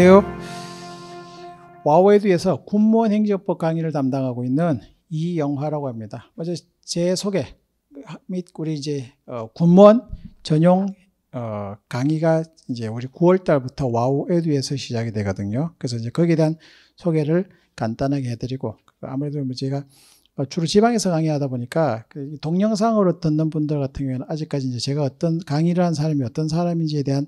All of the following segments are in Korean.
안녕하세요. 와우에드에서 군무원 행정법 강의를 담당하고 있는 이영화라고 합니다. 먼저 제 소개 및 우리 이제 어, 군무원 전용 어, 강의가 이제 우리 9월 달부터 와우에드에서 시작이 되거든요. 그래서 이제 거기에 대한 소개를 간단하게 해드리고 아무래도 뭐 제가 어, 주로 지방에서 강의하다 보니까 그 동영상으로 듣는 분들 같은 경우는 아직까지 이제 제가 어떤 강의를 한 사람이 어떤 사람인지에 대한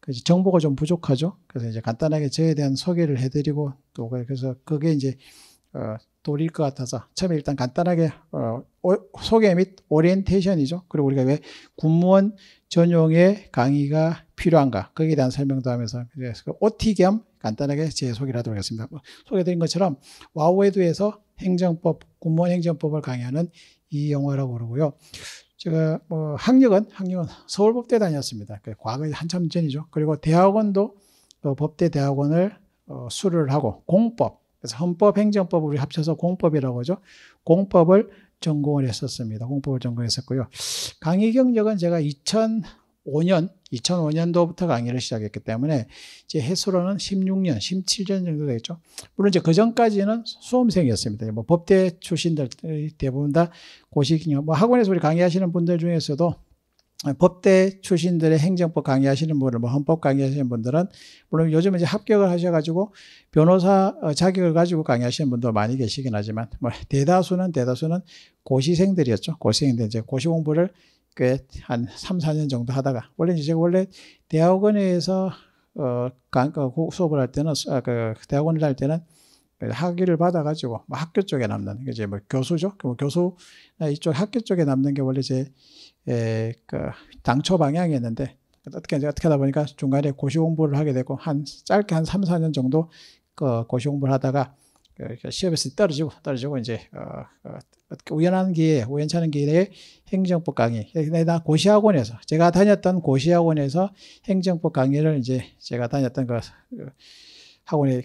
그래서 정보가 좀 부족하죠. 그래서 이제 간단하게 저에 대한 소개를 해드리고 또 그래서 그게 이제 어, 돌일 것 같아서 처음에 일단 간단하게 어, 소개 및 오리엔테이션이죠. 그리고 우리가 왜 군무원 전용의 강의가 필요한가 거기에 대한 설명도 하면서 그래서 그 OT 겸 간단하게 제소개 하도록 하겠습니다. 뭐 소개드린 것처럼 와우에드에서 행정법, 군무원 행정법을 강의하는 이 영화라고 그러고요. 제가 뭐 학력은 학력은 서울법대 다녔습니다. 그 과거에 한참 전이죠. 그리고 대학원도 어, 법대 대학원을 어, 수료를 하고 공법 그래서 헌법 행정법 을 합쳐서 공법이라고 하죠. 공법을 전공을 했었습니다. 공법을 전공했었고요. 강의 경력은 제가 2005년 2005년도부터 강의를 시작했기 때문에 이제 해수로는 16년, 17년 정도 되겠죠. 물론 이제 그 전까지는 수험생이었습니다. 뭐 법대 출신들 대부분 다 고시기념, 뭐 학원에서 우리 강의하시는 분들 중에서도 법대 출신들의 행정법 강의하시는 분들, 뭐 헌법 강의하시는 분들은 물론 요즘 이제 합격을 하셔가지고 변호사 어, 자격을 가지고 강의하시는 분도 많이 계시긴 하지만 뭐 대다수는 대다수는 고시생들이었죠. 고시생들 이제 고시 공부를 꽤한 3, 4년 정도 하다가 원래 제가 원래 대학원에서 어, 강, 그, 수업을 할 때는 아, 그 대학원을 할 때는 학위를 받아가지고 뭐 학교 쪽에 남는 이제 뭐 교수죠. 그 뭐 교수 이쪽 학교 쪽에 남는 게 원래 제 에, 그 당초 방향이었는데 어떻게 어떻게 하다 보니까 중간에 고시 공부를 하게 되고 한 짧게 한 3, 4년 정도 그 고시 공부를 하다가 그러니까 시험에서 떨어지고 떨어지고 이제 어, 어, 우연한 기회, 우연찮은 기회에 행정법 강의. 나 고시학원에서 제가 다녔던 고시학원에서 행정법 강의를 이제 제가 다녔던 그 학원에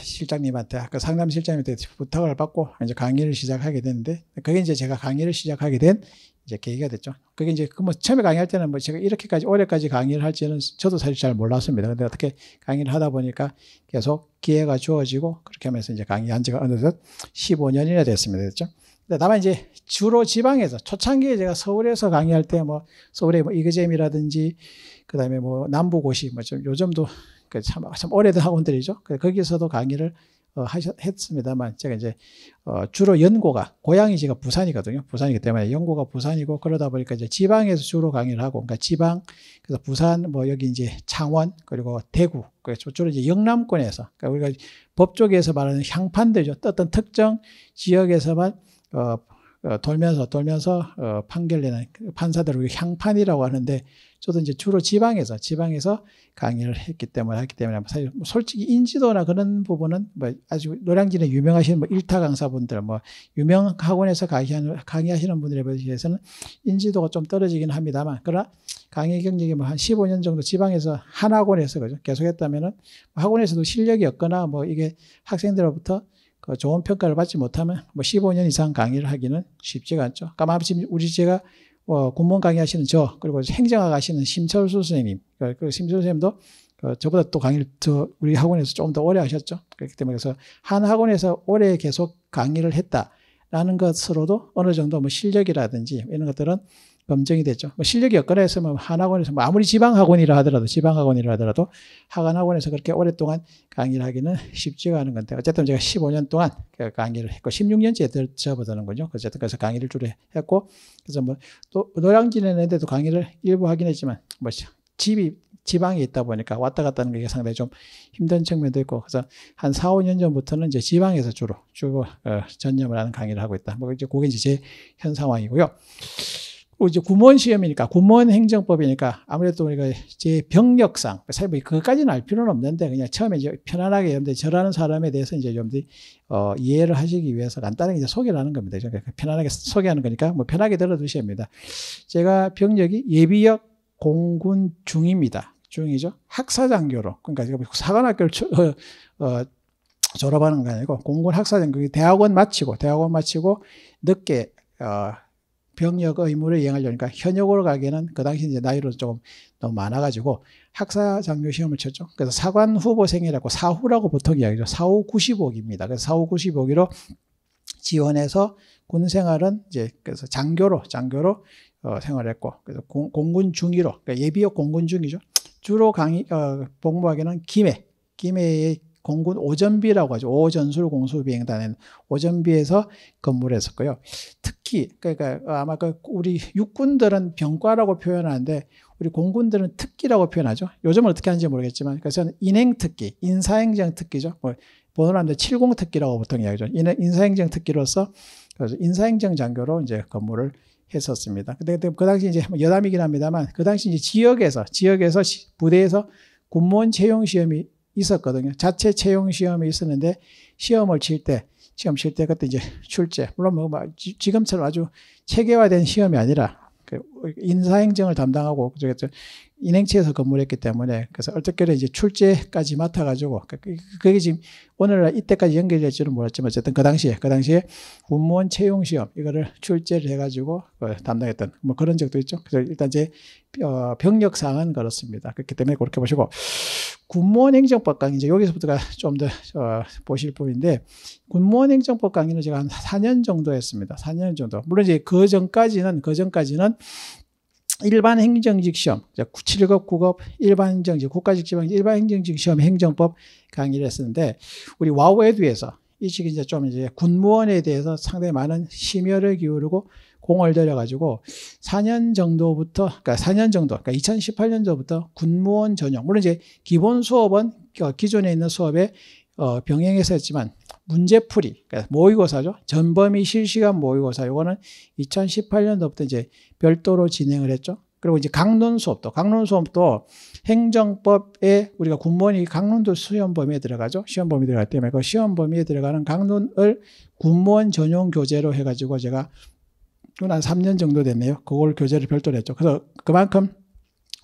실장님한테 아까 상담 실장님한테 부탁을 받고 이제 강의를 시작하게 됐는데 그게 이제 제가 강의를 시작하게 된 이제 계기가 됐죠. 그게 이제 그뭐 처음에 강의할 때는 뭐 제가 이렇게까지 올해까지 강의를 할지는 저도 사실 잘 몰랐습니다. 근데 어떻게 강의를 하다 보니까 계속 기회가 주어지고 그렇게 하면서 이제 강의한 지가 어느덧 15년이나 됐습니다. 됐죠. 근데 다만 이제 주로 지방에서 초창기에 제가 서울에서 강의할 때 뭐 서울의 뭐 이그잼이라든지 그다음에 뭐 남부고시 뭐 좀 요즘도 그 참, 아, 참 오래된 학원들이죠. 그 거기서도 강의를 어, 하셨, 습니다만 제가 이제 어, 주로 연고가 고향이 제가 부산이거든요. 부산이기 때문에 연고가 부산이고 그러다 보니까 이제 지방에서 주로 강의를 하고 그러니까 지방 그래서 부산 뭐 여기 이제 창원 그리고 대구 그래서 주로 이제 영남권에서 그러니까 우리가 법조에서 말하는 향판들죠. 어떤 특정 지역에서만 어, 어, 돌면서 돌면서 어, 판결내는 판사들 우 향판이라고 하는데 저도 이제 주로 지방에서 지방에서 강의를 했기 때문에 했기 때문에 사실 뭐 솔직히 인지도나 그런 부분은 뭐 아주 노량진에 유명하신 뭐 일타 강사분들 뭐 유명 학원에서 강의하는 강의하시는 분들에 비해서는 인지도가 좀 떨어지긴 합니다만 그러나 강의 경력이 뭐 한 15년 정도 지방에서 한 학원에서 그죠 계속했다면은 뭐 학원에서도 실력이 없거나 뭐 이게 학생들로부터 그 좋은 평가를 받지 못하면 뭐 15년 이상 강의를 하기는 쉽지가 않죠. 까 그러니까 마침 우리 제가 어, 군문 강의하시는 저 그리고 행정학 가시는 심철수 선생님 그, 그 심철수 선생님도 그 저보다 또 강의를 더 우리 학원에서 조금 더 오래 하셨죠. 그렇기 때문에 그래서 한 학원에서 오래 계속 강의를 했다라는 것으로도 어느 정도 뭐 실력이라든지 이런 것들은 검증이 됐죠. 뭐 실력이 없거나 해서 뭐 한학원에서 뭐 아무리 지방학원이라 하더라도 지방학원이라 하더라도 하간학원에서 그렇게 오랫동안 강의를 하기는 쉽지가 않은 건데 어쨌든 제가 15년 동안 그 강의를 했고 16년째 접어드는 거죠. 어쨌든 그래서 강의를 주로 했고 그래서 뭐또 노량진에 는데도 강의를 일부 하긴 했지만 뭐 집이 지방에 있다 보니까 왔다 갔다 하는 게 상당히 좀 힘든 측면도 있고 그래서 한 4, 5년 전부터는 이제 지방에서 주로 주로 어, 전념을 하는 강의를 하고 있다. 뭐 이제 그게 이제 제현 상황이고요. 이제 구몬 시험이니까 구몬 행정법이니까 아무래도 우리가 제 병력상 사실 뭐 그것까지는 알 필요는 없는데 그냥 처음에 이제 편안하게 여러분들 저라는 사람에 대해서 이제 좀러이 어, 이해를 하시기 위해서 간단하게 이제 소개를 하는 겁니다. 그러니까 편안하게 소개하는 거니까 뭐 편하게 들어두셔야 합니다. 제가 병력이 예비역 공군 중입니다. 중이죠. 학사장교로 그러니까 사관학교를 어, 어, 졸업하는 거 아니고 공군 학사장교 대학원 마치고 대학원 마치고 늦게 어, 병역 의무를 이행하려니까 현역으로 가기에는 그 당시 이제 나이로 조금 너무 많아가지고 학사 장교 시험을 쳤죠. 그래서 사관 후보생이라고 사후라고 보통 이야기죠. 사후 90억입니다. 그래서 사후 90억으로 지원해서 군 생활은 이제 그래서 장교로 장교로 어, 생활했고 그래서 공, 군 중위로 그러니까 예비역 공군 중위죠. 주로 강의 어, 복무하기는 김해 김해의 공군 오전비라고 하죠. 오전술 공수비행단은 오전비에서 근무를 했었고요. 특히 그러니까 아마 그 우리 육군들은 병과라고 표현하는데 우리 공군들은 특기라고 표현하죠. 요즘은 어떻게 하는지 모르겠지만 그래서 인행 특기, 인사행정 특기죠. 뭐 번호란데 70 특기라고 보통 이야기죠. 인사행정 특기로서 그래서 인사행정 장교로 이제 근무를 했었습니다. 근데 그 당시 이제 여담이긴 합니다만 그 당시 이제 지역에서 지역에서 부대에서 군무원 채용 시험이 있었거든요. 자체 채용 시험이 있었는데 시험을 칠 때, 시험 칠때 그때 이제 출제, 물론 뭐, 뭐 지금처럼 아주 체계화된 시험이 아니라 그 인사행정을 담당하고 인행체에서 근무했기 때문에 그래서 어떻게든 이제 출제까지 맡아가지고 그, 그, 그게 지금 오늘날 이때까지 연결될 줄은 몰랐지만 어쨌든 그 당시에 그 당시에 군무원 채용 시험 이거를 출제를 해가지고 그 담당했던 뭐 그런 적도 있죠. 그래서 일단 제 어, 병력 사항은 그렇습니다. 그렇기 때문에 그렇게 보시고 군무원 행정법 강의 이제 여기서부터가 좀더 어, 보실 부분인데 군무원 행정법 강의는 제가 한 4년 정도 했습니다. 4년 정도 물론 이제 그 전까지는 그 전까지는 일반 행정직 시험, 97급, 9급, 일반 행정직, 국가직 지방 일반 행정직 시험 행정법 강의를 했었는데 우리 와우 에듀에서 이 측이 이제 좀 이제 군무원에 대해서 상당히 많은 심혈을 기울이고 공을 들여가지고 4년 정도부터, 그러니까 4년 정도, 그러니까 2018년도부터 군무원 전형, 물론 이제 기본 수업은 어, 기존에 있는 수업에 어, 병행해서 했지만 문제풀이 그러니까 모의고사죠. 전범위 실시간 모의고사 요거는 2018년도부터 이제 별도로 진행을 했죠. 그리고 이제 강론 수업도 강론 수업도 행정법에 우리가 군무원이 강론도 수험 범위에 들어가죠. 시험 범위 들어갈 때문에 그 시험 범위에 들어가는 강론을 군무원 전용 교재로 해가지고 제가 한 3년 정도 됐네요. 그걸 교재를 별도로 했죠. 그래서 그만큼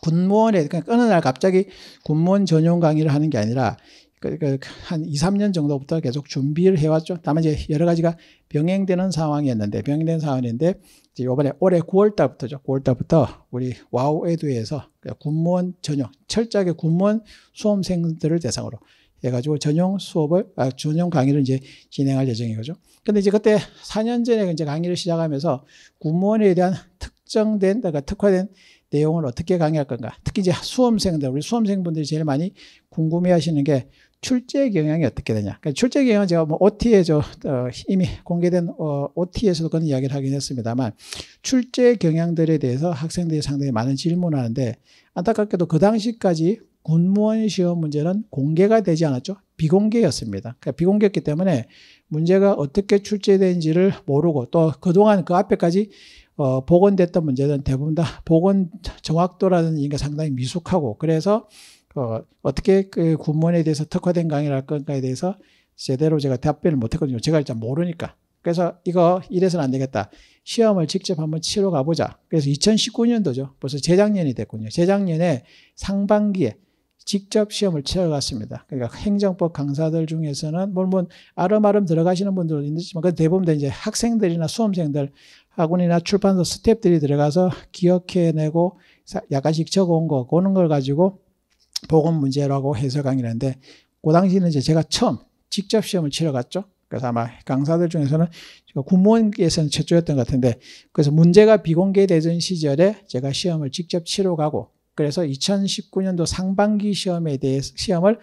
군무원에 그러니까 어느 날 갑자기 군무원 전용 강의를 하는 게 아니라 그러니까 한 2, 3년 정도부터 계속 준비를 해왔죠. 다만 이제 여러 가지가 병행되는 상황이었는데, 병행된 상황인데, 이제 요번에 올해 9월 달부터죠. 9월 달부터 우리 와우 에듀에서 그러니까 군무원 전용, 철저하게 군무원 수험생들을 대상으로 해가지고 전용 수업을, 아, 전용 강의를 이제 진행할 예정이거죠. 근데 이제 그때 4년 전에 이제 강의를 시작하면서 군무원에 대한 특정된, 그러니까 특화된 내용을 어떻게 강의할 건가. 특히 이제 수험생들, 우리 수험생분들이 제일 많이 궁금해 하시는 게 출제 경향이 어떻게 되냐. 그러니까 출제 경향은 제가 뭐 OT에 저, 어, 이미 공개된 어, OT에서도 그런 이야기를 하긴 했습니다만 출제 경향들에 대해서 학생들이 상당히 많은 질문을 하는데 안타깝게도 그 당시까지 군무원 시험 문제는 공개가 되지 않았죠. 비공개였습니다. 그러니까 비공개였기 때문에 문제가 어떻게 출제된지를 모르고 또 그동안 그 앞에까지 어, 복원됐던 문제는 대부분 다 복원 정확도라든지 가 상당히 미숙하고 그래서 어, 어떻게 그 군문에 대해서 특화된 강의를 할 건가에 대해서 제대로 제가 답변을 못했거든요. 제가 일단 모르니까. 그래서 이거 이래서는 안 되겠다. 시험을 직접 한번 치러 가보자. 그래서 2019년도죠. 벌써 재작년이 됐군요. 재작년에 상반기에 직접 시험을 치러 갔습니다. 그러니까 행정법 강사들 중에서는 물론 뭐, 뭐, 아름아름 들어가시는 분들도 있지만 그 대부분 다 이제 학생들이나 수험생들 학원이나 출판사 스탭들이 들어가서 기억해내고 약간씩 적어온 거 그런 걸 가지고 복음 문제라고 해석하는데 그 당시는 이제 제가 처음 직접 시험을 치러 갔죠. 그래서 아마 강사들 중에서는 제가 군무원에서는 최초였던 것 같은데 그래서 문제가 비공개되던 시절에 제가 시험을 직접 치러 가고 그래서 2019년도 상반기 시험에 대해 시험을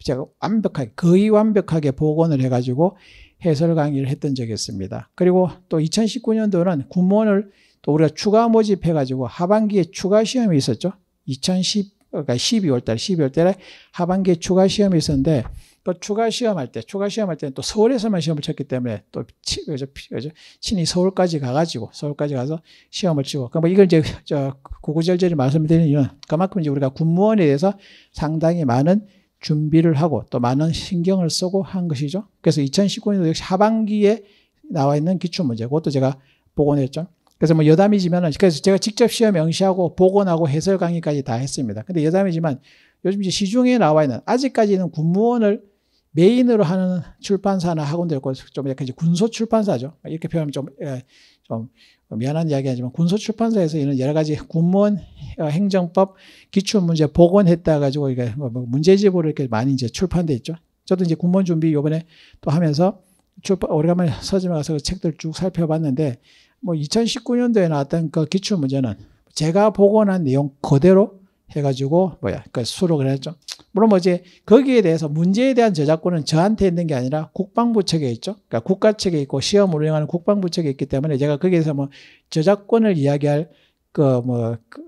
제가 완벽하게 거의 완벽하게 복원을 해가지고 해설 강의를 했던 적이 있습니다. 그리고 또 2019년도는 군무원을 또 우리가 추가 모집해가지고 하반기에 추가 시험이 있었죠. 2010 그러니까 12월 달, 12월 달에 하반기에 추가 시험이 있었는데 또 추가 시험할 때, 추가 시험할 때는 또 서울에서만 시험을 쳤기 때문에 또 치, 그죠, 그죠, 친히 서울까지 가가지고 서울까지 가서 시험을 치고. 그러니까 뭐 이걸 이제 저구구절절히 말씀드리는 이유는 그만큼 이제 우리가 군무원에 대해서 상당히 많은 준비를 하고 또 많은 신경을 쓰고 한 것이죠. 그래서 2019년도 역시 하반기에 나와 있는 기출 문제, 그것도 제가 복원했죠. 그래서 뭐 여담이지만은 그래서 제가 직접 시험 영시하고 복원하고 해설 강의까지 다 했습니다. 근데 여담이지만 요즘 이제 시중에 나와 있는 아직까지는 군무원을 메인으로 하는 출판사나 학원들 있고 좀 약간 이제 군소 출판사죠. 이렇게 표현하면 좀, 예, 좀 미안한 이야기하지만 군소 출판사에서 이런 여러 가지 군무원 어, 행정법 기출 문제 복원했다 가지고 이게 뭐, 뭐 문제집으로 이렇게 많이 이제 출판돼 있죠. 저도 이제 군무원 준비 요번에 또 하면서 출판 오래간만에 서점에 가서 그 책들 쭉 살펴봤는데 뭐 2019년도에 나왔던 그 기출 문제는 제가 복원한 내용 그대로 해가지고 뭐야 그 수록을 했죠. 물론 뭐이 거기에 대해서 문제에 대한 저작권은 저한테 있는 게 아니라 국방부 측에 있죠. 그러니까 국가 측에 있고 시험 운영하는 국방부 측에 있기 때문에 제가 거기에서 뭐 저작권을 이야기할 그뭐 그, 뭐 그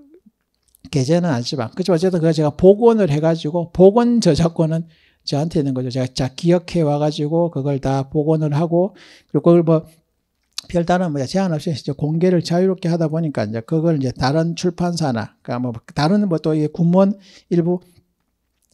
계제는 아니지만 그죠 어쨌든 그 제가 복원을 해가지고 복원 저작권은 저한테 있는 거죠. 제가 자 기억해 와가지고 그걸 다 복원을 하고 그리고 그걸 뭐 별다른 뭐 제한 없이 이제 공개를 자유롭게 하다 보니까 이제 그걸 이제 다른 출판사나 그러니까 뭐 다른 뭐또 군무원 일부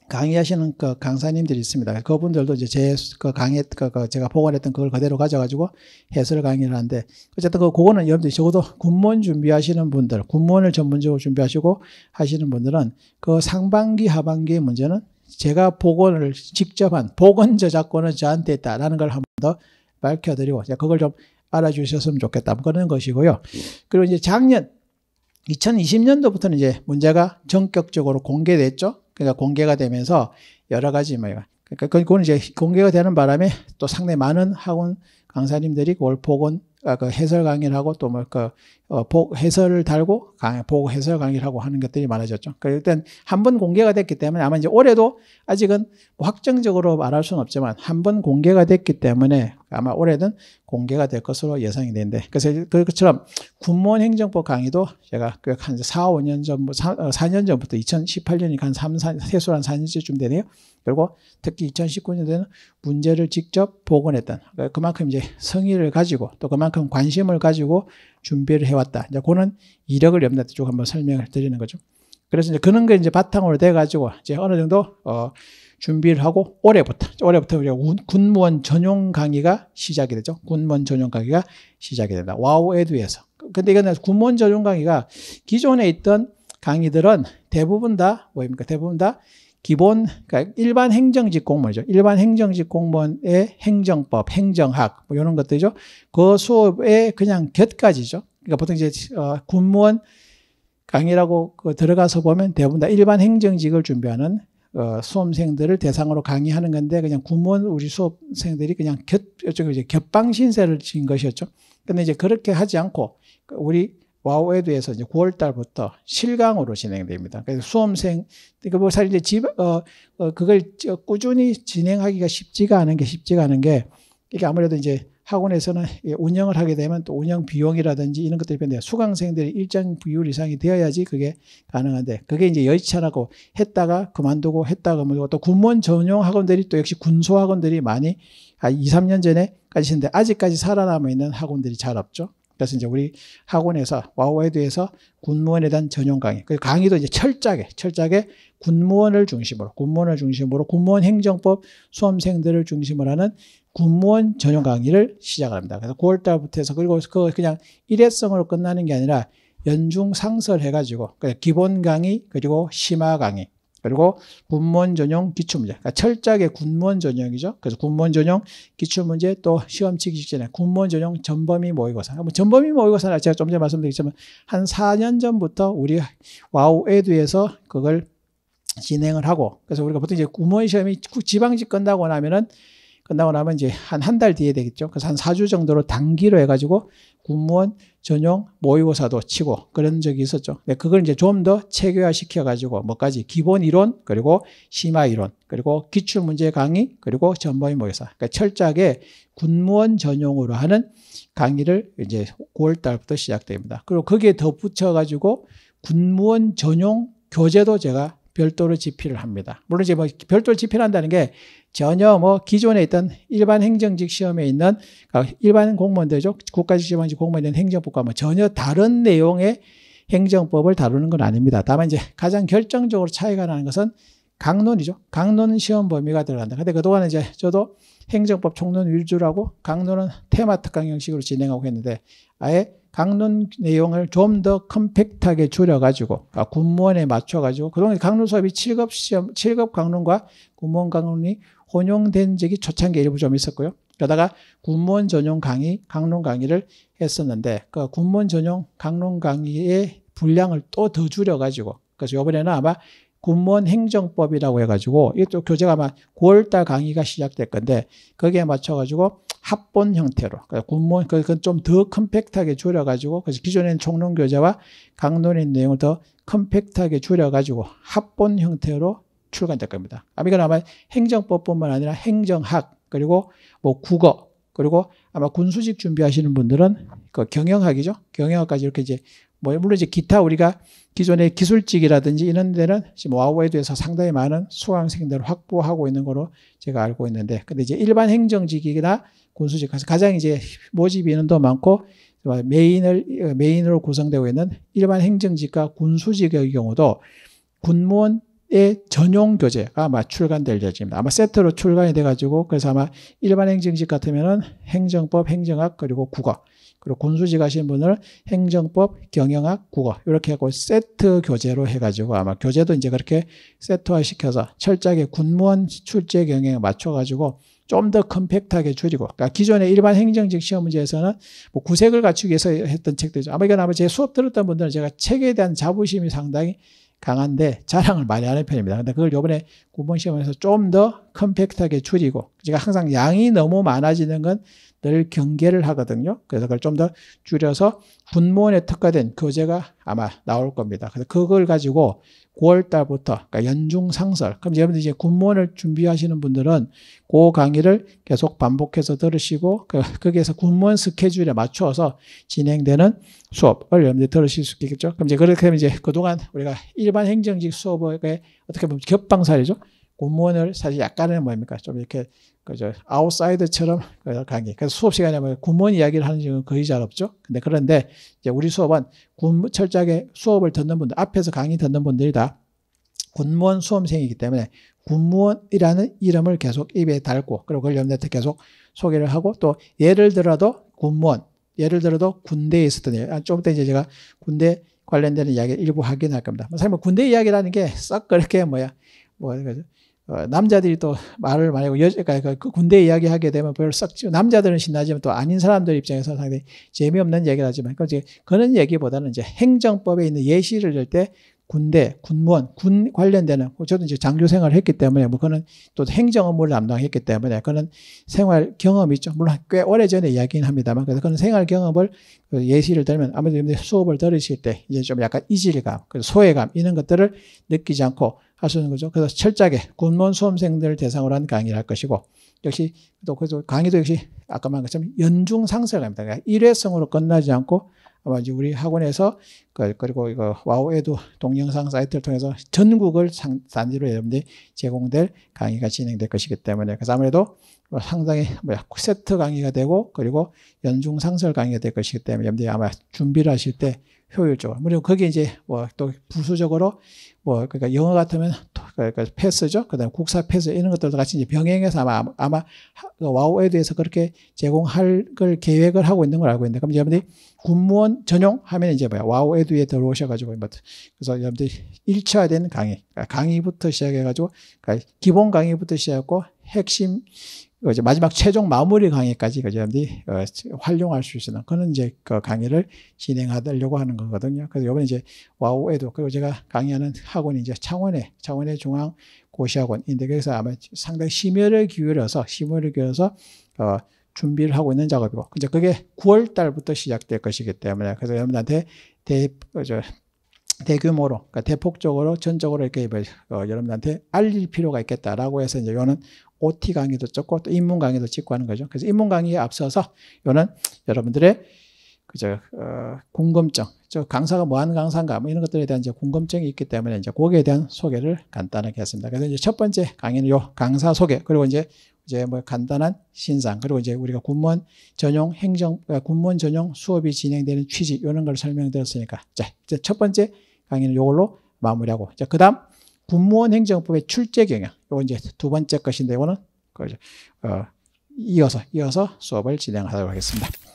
강의하시는 그 강사님들이 있습니다. 그분들도 이제 제 그 강의 그, 그, 제가 보관했던 그걸 그대로 가져가지고 해설 강의를 하는데 어쨌든 그 그거는 여러분들이 적어도 군무원 준비하시는 분들, 군무원을 전문적으로 준비하시고 하시는 분들은 그 상반기 하반기의 문제는 제가 복원을 직접 한 복원 저작권은 저한테 있다라는 걸 한 번 더 밝혀드리고 그걸 좀 알아주셨으면 좋겠다. 그런 것이고요. 그리고 이제 작년 2020년도부터는 이제 문제가 전격적으로 공개됐죠. 그러니까 공개가 되면서 여러 가지 뭐 그러니까 그건 이제 공개가 되는 바람에 또 상당히 많은 학원 강사님들이 골폭원 아, 그 해설 강의를 하고 또 뭘까 어, 복 해설을 달고 강의 복 해설 강의를 하고 하는 것들이 많아졌죠. 그러니 일단 한 번 공개가 됐기 때문에 아마 이제 올해도 아직은 뭐 확정적으로 말할 수는 없지만 한 번 공개가 됐기 때문에 아마 올해는 공개가 될 것으로 예상이 되는데 그래서 그것처럼 군무원 행정법 강의도 제가 그한 4, 5년 전부터 4, 어, 년 전부터 2 0 1 8년이한 3, 4, 세수한 4년째쯤 되네요. 그리고 특히 2019년도에는 문제를 직접 복원했던 그러니까 그만큼 이제 성의를 가지고 또 그만큼 관심을 가지고 준비를 해왔다. 이제 그런 이력을 염려해 한번 설명을 드리는 거죠. 그래서 이제 그런 게 이제 바탕으로 돼가지고 이제 어느 정도 어 준비를 하고 올해부터 올해부터 우리가 군무원 전용 강의가 시작이 되죠. 군무원 전용 강의가 시작이 된다. 와우 에듀에서. 근데 이거는 군무원 전용 강의가 기존에 있던 강의들은 대부분 다 뭐입니까? 대부분 다 기본 그러니까 일반 행정직 공무원이죠. 일반 행정직 공무원의 행정법, 행정학 뭐 이런 것들이죠. 그 수업의 그냥 곁까지죠. 그러니까 보통 이제 어, 군무원 강의라고 그 들어가서 보면 대부분 다 일반 행정직을 준비하는 어, 수험생들을 대상으로 강의하는 건데 그냥 군무원 우리 수험생들이 그냥 곁, 이제 곁방 신세를 진 것이었죠. 근데 이제 그렇게 하지 않고 우리 와우에드에서 이제 9월 달부터 실강으로 진행됩니다. 그래서 수험생, 그러니까 뭐 사실 이제 집, 어, 어, 그걸 꾸준히 진행하기가 쉽지가 않은 게 쉽지가 않은 게 이게 아무래도 이제 학원에서는 운영을 하게 되면 또 운영 비용이라든지 이런 것들이 변해 수강생들이 일정 비율 이상이 되어야지 그게 가능한데 그게 이제 여의치않고 했다가 그만두고 했다가 뭐또 군무원 전용 학원들이 또 역시 군소 학원들이 많이 한 2, 3년 전에까지 했는데 아직까지 살아남아 있는 학원들이 잘 없죠. 그래서 이제 우리 학원에서 와우에드에서 군무원에 대한 전용 강의. 그 강의도 이제 철저하게 철저하게 군무원을 중심으로 군무원을 중심으로 군무원 행정법 수험생들을 중심으로 하는 군무원 전용 강의를 시작합니다. 그래서 9월 달부터 해서 그리고 그 그냥 일회성으로 끝나는 게 아니라 연중 상설 해가지고 그러니까 기본 강의 그리고 심화 강의 그리고 군무원 전용 기출문제. 그러니까 철저하게 군무원 전형이죠. 그래서 군무원 전용 기출문제 또 시험 치기 직전에 군무원 전용 전범위 모의고사. 그러니까 뭐 전범위 모의고사는 제가 좀 전에 말씀드렸지만 한 4년 전부터 우리 와우 에듀에서 그걸 진행을 하고 그래서 우리가 보통 이제 군무원 시험이 지방직 끝나고 나면은 끝나고 나면 이제 한 한 달 뒤에 되겠죠. 그래서 한 4주 정도로 단기로 해가지고 군무원 전용 모의고사도 치고 그런 적이 있었죠. 근데 그걸 이제 좀 더 체계화 시켜가지고 뭐까지 기본 이론 그리고 심화 이론 그리고 기출 문제 강의 그리고 전범위 모의사 그러니까 철저하게 군무원 전용으로 하는 강의를 이제 9월 달부터 시작됩니다. 그리고 거기에 덧붙여가지고 군무원 전용 교재도 제가 별도로 집필을 합니다. 물론 이제 뭐 별도로 집필한다는 게 전혀 뭐 기존에 있던 일반 행정직 시험에 있는 그러니까 일반 공무원들죠. 국가직 시험인지 공무원인 행정법과 뭐 전혀 다른 내용의 행정법을 다루는 건 아닙니다. 다만 이제 가장 결정적으로 차이가 나는 것은 강론이죠. 강론 시험 범위가 들어간다. 근데 그동안 이제 저도 행정법 총론 위주라고 강론은 테마 특강 형식으로 진행하고 했는데 아예 강론 내용을 좀 더 컴팩트하게 줄여가지고 아, 군무원에 맞춰가지고 그동안 강론 수업이 7급 시험, 7급 강론과 군무원 강론이 혼용된 적이 초창기 일부 좀 있었고요. 그러다가 군무원 전용 강의, 강론 강의를 했었는데 그 군무원 전용 강론 강의의 분량을 또 더 줄여가지고 그래서 이번에는 아마 군무원 행정법이라고 해가지고 이것도 교재가 아마 9월달 강의가 시작될 건데 거기에 맞춰가지고 합본 형태로 그러니까 군무원 그, 그건 좀 더 컴팩트하게 줄여가지고 그래서 기존엔 총론 교재와 강론의 내용을 더 컴팩트하게 줄여가지고 합본 형태로 출간될 겁니다. 아마 이건 아마 행정법뿐만 아니라 행정학 그리고 뭐 국어 그리고 아마 군수직 준비하시는 분들은 그 경영학이죠. 경영학까지 이렇게 이제 뭐 물론 이제 기타 우리가 기존의 기술직이라든지 이런 데는 지금 와우에도에서 상당히 많은 수강생들을 확보하고 있는 거로 제가 알고 있는데 근데 이제 일반 행정직이나 군수직 가장 서가 이제 모집 인원도 많고 뭐 메인을 어, 메인으로 구성되고 있는 일반 행정직과 군수직의 경우도 군무원 의 전용 교재가 아마 출간될 예정입니다. 아마 세트로 출간이 돼가지고 그래서 아마 일반 행정직 같으면은 행정법, 행정학 그리고 국어 그리고 군수직 하신 분을 행정법, 경영학, 국어 이렇게 하고 세트 교재로 해가지고 아마 교재도 이제 그렇게 세트화 시켜서 철저하게 군무원 출제 경향에 맞춰가지고 좀 더 컴팩트하게 줄이고 그러니까 기존의 일반 행정직 시험 문제에서는 뭐 구색을 갖추기 위해서 했던 책들이죠. 아마 이건 아마 제 수업 들었던 분들은 제가 책에 대한 자부심이 상당히 강한데 자랑을 많이 하는 편입니다. 근데 그걸 요번에 구번 시험에서 좀 더 컴팩트하게 줄이고 제가 그러니까 항상 양이 너무 많아지는 건늘 경계를 하거든요. 그래서 그걸 좀 더 줄여서 군무원에 특화된 교재가 아마 나올 겁니다. 그래서 그걸 가지고 9월 달부터 그러니까 연중 상설. 그럼 여러분들 이제 군무원을 준비하시는 분들은 그 강의를 계속 반복해서 들으시고 그, 거기에서 군무원 스케줄에 맞춰서 진행되는 수업을 여러분들이 들으실 수 있겠죠. 그럼 이제 그렇게 되면 이제 그동안 우리가 일반 행정직 수업에 어떻게 보면 겹방살이죠 군무원을 사실 약간은 뭡니까? 좀 이렇게 그죠. 아웃사이드처럼 강의. 그래서 수업 시간에 하면 뭐 구몬 이야기를 하는 지금 거의 잘 없죠. 근데 그런데 이제 우리 수업은 군, 철저하게 수업을 듣는 분들, 앞에서 강의 듣는 분들이 다 군무원 수험생이기 때문에 군무원이라는 이름을 계속 입에 달고 그리고 그걸 염려해 계속 소개를 하고 또 예를 들어도 군무원, 예를 들어도 군대에 있었던 일, 아, 좀 이따 이제 제가 군대 관련되는 이야기를 일부 확인할 겁니다. 뭐 사실 뭐 군대 이야기라는 게 썩 그렇게 뭐야, 뭐, 그죠. 어, 남자들이 또 말을 많이 하고 여자 그니까그 그 군대 이야기 하게 되면 별로 썩 남자들은 신나지만 또 아닌 사람들 입장에서 상당히 재미없는 얘기를 하지만 그니까 그런 얘기보다는 이제 행정법에 있는 예시를 들때 군대, 군무원, 군 관련되는 뭐 저도 이제 장교 생활을 했기 때문에 뭐 그는 거또 행정 업무를 담당했기 때문에 그는 거 생활 경험이 있죠. 물론 꽤 오래 전에 이야기는 합니다만 그래서 그는 생활 경험을 그 예시를 들면 아무래도 수업을 들으실 때 이제 좀 약간 이질감, 그 소외감 이런 것들을 느끼지 않고 할 수 있는 거죠. 그래서 철저하게 군무원 수험생들을 대상으로 한 강의를 할 것이고 역시 또 그래서 강의도 역시 아까 말한 것처럼 연중 상설갑니다. 그러니까 일회성으로 끝나지 않고 아마 이제 우리 학원에서 그리고 이거 와우에도 동영상 사이트를 통해서 전국을 상, 단지로 여러분들이 제공될 강의가 진행될 것이기 때문에 그래서 아무래도 뭐 상당히 뭐야 세트 강의가 되고 그리고 연중 상설 강의가 될 것이기 때문에 여러분들이 아마 준비를 하실 때 효율적으로 물론 그게 이제 뭐또 부수적으로 뭐 그러니까 영어 같으면 그러니까 패스죠. 그다음 국사 패스 이런 것들도 같이 이제 병행해서 아마 아마 와우에 대해서 그렇게 제공할 걸 계획을 하고 있는 걸 알고 있는데 그럼 여러분들이 군무원 전용 하면 이제 뭐야 와우 에듀에 들어오셔가지고 뭐 그래서 여러분들이 일차화된 강의 그러니까 강의부터 시작해가지고 그러니까 기본 강의부터 시작하고 핵심 이제 마지막 최종 마무리 강의까지 그 사람들이 어, 활용할 수 있는 그런 이제 그 강의를 진행하려고 하는 거거든요. 그래서 이번에 이제 와우에도 그리고 제가 강의하는 학원이 이제 창원에 창원의 중앙 고시학원인데 그래서 아마 상당히 심혈을 기울여서 심혈을 기울여서 어, 준비를 하고 있는 작업이고 이제 그게 9월 달부터 시작될 것이기 때문에 그래서 여러분한테 대, 어, 저, 대규모로, 그러니까 대폭적으로 전적으로 이렇게 뭐, 어, 여러분한테 알릴 필요가 있겠다라고 해서 이제 이는 OT 강의도 찍고 또 입문 강의도 찍고 하는 거죠. 그래서 입문 강의에 앞서서 이는 여러분들의 그저 어, 궁금증, 저 강사가 뭐 하는 강사인가 뭐 이런 것들에 대한 이제 궁금증이 있기 때문에 이제 거기에 대한 소개를 간단하게 했습니다. 그래서 이제 첫 번째 강의는 요 강사 소개 그리고 이제 이제 뭐 간단한 신상 그리고 이제 우리가 군무원 전용 행정 아, 군무원 전용 수업이 진행되는 취지 이런 걸 설명드렸으니까 자 이제 첫 번째 강의는 요걸로 마무리하고 자 그다음 군무원 행정법의 출제 경향. 요거 이제 두 번째 것인데 요거는 어, 이어서 이어서 수업을 진행하도록 하겠습니다.